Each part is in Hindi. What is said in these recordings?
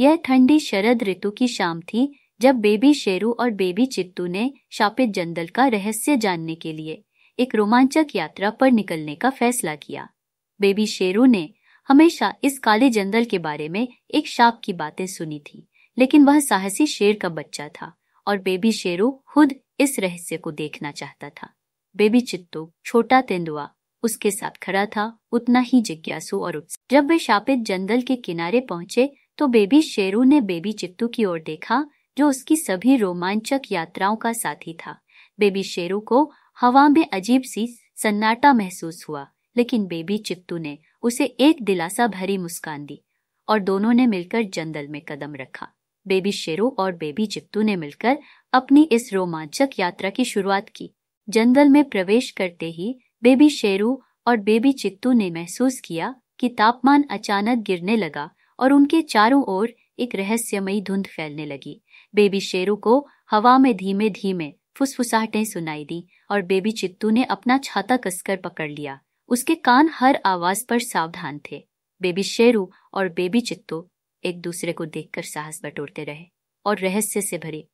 यह ठंडी शरद ऋतु की शाम थी जब बेबी शेरू और बेबी चित्तू ने शापित जंगल का रहस्य जानने के लिए एक रोमांचक यात्रा पर निकलने का फैसला किया बेबी शेरू ने हमेशा इस काले जंगल के बारे में एक शाप की बातें सुनी थी लेकिन वह साहसी शेर का बच्चा था और बेबी शेरू खुद इस रहस्य को देखना चाहता था बेबी चित्तू छोटा तेंदुआ उसके साथ खड़ा था उतना ही जिज्ञासु और जब वे शापित जंगल के किनारे पहुंचे तो बेबी शेरू ने बेबी चित्तू की ओर देखा जो उसकी सभी रोमांचक यात्राओं का साथी था बेबी शेरू को हवा में अजीब सी सन्नाटा महसूस हुआ लेकिन बेबी चित्तू ने उसे एक दिलासा भरी मुस्कान दी और दोनों ने मिलकर जंगल में कदम रखा बेबी शेरू और बेबी चित्तू ने मिलकर अपनी इस रोमांचक यात्रा की शुरुआत की जंगल में प्रवेश करते ही बेबी शेरू और बेबी चित्तू ने महसूस किया कि तापमान अचानक गिरने लगा और उनके चारों ओर एक रहस्यमयी धुंध फैलने लगी बेबी शेरू को हवा में धीमे धीमे फुसफुसाहटें सुनाई दी और बेबी चित्तू ने अपना छाता कसकर पकड़ लिया उसके कान हर आवाज पर सावधान थे बेबी शेरू और बेबी चित्तू एक दूसरे को देखकर साहस बटोरते रहे और रहस्य से भरे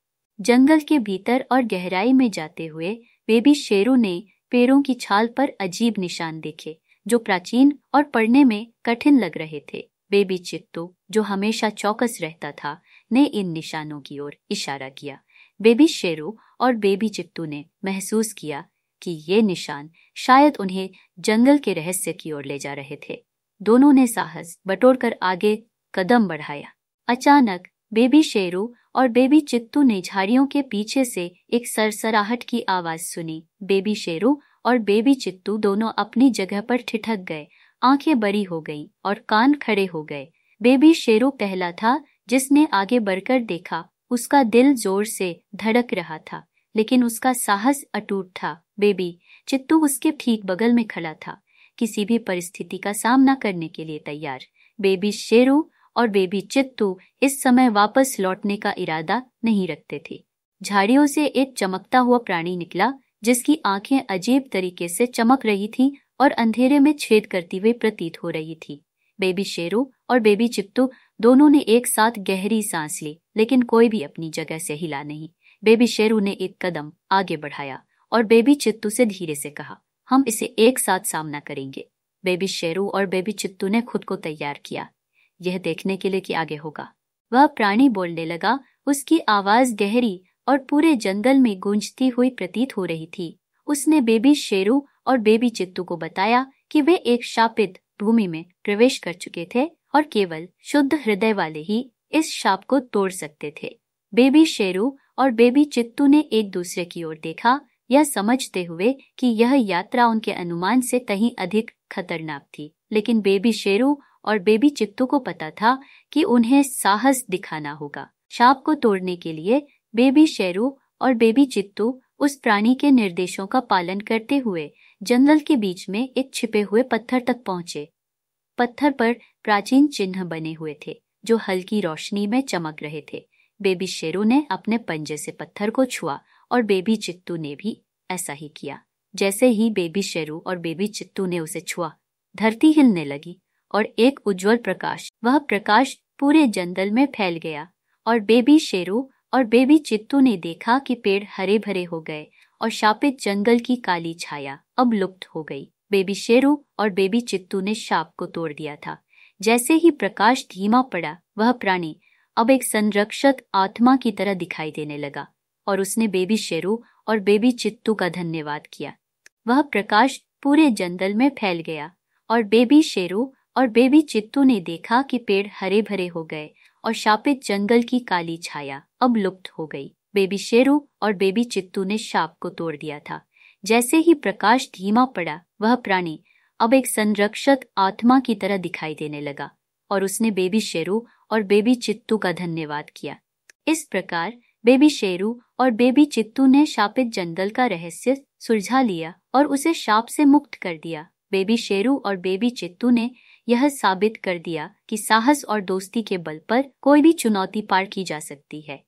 जंगल के भीतर और गहराई में जाते हुए बेबी शेरू ने पेड़ों की छाल पर अजीब निशान देखे जो प्राचीन और पढ़ने में कठिन लग रहे थे बेबी चित्तू जो हमेशा चौकस रहता था ने इन निशानों की ओर इशारा किया बेबी शेरू और बेबी चित्तू ने महसूस किया कि ये निशान शायद उन्हें जंगल के रहस्य की ओर ले जा रहे थे दोनों ने साहस बटोरकर आगे कदम बढ़ाया अचानक बेबी शेरू और बेबी चित्तू ने झाड़ियों के पीछे से एक सरसराहट की आवाज सुनी बेबी शेरू और बेबी चित्तू दोनों अपनी जगह पर ठिठक गए आंखें बड़ी हो गईं और कान खड़े हो गए बेबी शेरू पहला था जिसने आगे बढ़कर देखा उसका दिल जोर से धड़क रहा था लेकिन उसका साहस अटूट था बेबी चित्तू उसके ठीक बगल में खड़ा था किसी भी परिस्थिति का सामना करने के लिए तैयार बेबी शेरू और बेबी चित्तू इस समय वापस लौटने का इरादा नहीं रखते थे झाड़ियों से एक चमकता हुआ प्राणी निकला जिसकी आंखें अजीब तरीके से चमक रही थीं और अंधेरे में छेद करती हुई प्रतीत हो रही थी बेबी शेरू और बेबी चिप्तू दोनों ने एक साथ गहरी सांस ली लेकिन कोई भी अपनी जगह से हिला नहीं बेबी शेरू ने एक कदम आगे बढ़ाया और बेबी चित्तू से धीरे से कहा हम इसे एक साथ सामना करेंगे बेबी शेरू और बेबी चित्तू ने खुद को तैयार किया यह देखने के लिए कि आगे होगा वह प्राणी बोलने लगा उसकी आवाज गहरी और पूरे जंगल में गूंजती हुई प्रतीत हो रही थी उसने बेबी शेरू और बेबी चित्तू को बताया कि वे एक शापित भूमि में प्रवेश कर चुके थे और केवल शुद्ध हृदय वाले ही इस शाप को तोड़ सकते थे बेबी शेरू और बेबी चित्तू ने एक दूसरे की ओर देखा यह समझते हुए कि यह यात्रा उनके अनुमान से कहीं अधिक खतरनाक थी लेकिन बेबी शेरू और बेबी चित्तू को पता था कि उन्हें साहस दिखाना होगा शाप को तोड़ने के लिए बेबी शेरू और बेबी चित्तू उस प्राणी के निर्देशों का पालन करते हुए जंगल के बीच में एक छिपे हुए पत्थर तक पहुंचे पत्थर पर प्राचीन चिन्ह बने हुए थे जो हल्की रोशनी में चमक रहे थे बेबी शेरू ने अपने पंजे से पत्थर को छुआ और बेबी चित्तू ने भी ऐसा ही किया जैसे ही बेबी शेरू और बेबी चित्तू ने उसे छुआ धरती हिलने लगी और एक उज्जवल प्रकाश वह प्रकाश पूरे जंगल में फैल गया और बेबी शेरू और बेबी चित्तू ने देखा कि पेड़ हरे भरे हो गए और शापित जंगल की काली छाया अब लुप्त हो गई बेबी शेरू और बेबी चित्तू ने शाप को तोड़ दिया था जैसे ही प्रकाश धीमा पड़ा वह प्राणी अब एक संरक्षक आत्मा की तरह दिखाई देने लगा और उसने बेबी शेरू और बेबी चित्तू का धन्यवाद किया वह प्रकाश पूरे जंगल में फैल गया और बेबी शेरू और बेबी चित्तू ने देखा कि पेड़ हरे भरे हो गए और शापित जंगल की काली छाया अब लुप्त हो गई बेबी शेरू और बेबी चित्तू ने शाप को तोड़ दिया था जैसे ही प्रकाश धीमा पड़ा वह प्राणी अब एक संरक्षक आत्मा की तरह दिखाई देने लगा और उसने बेबी शेरू और बेबी चित्तू का धन्यवाद किया इस प्रकार बेबी शेरू और बेबी चित्तू ने शापित जंगल का रहस्य सुलझा लिया और उसे शाप से मुक्त कर दिया बेबी शेरू और बेबी चित्तू ने यह साबित कर दिया कि साहस और दोस्ती के बल पर कोई भी चुनौती पार की जा सकती है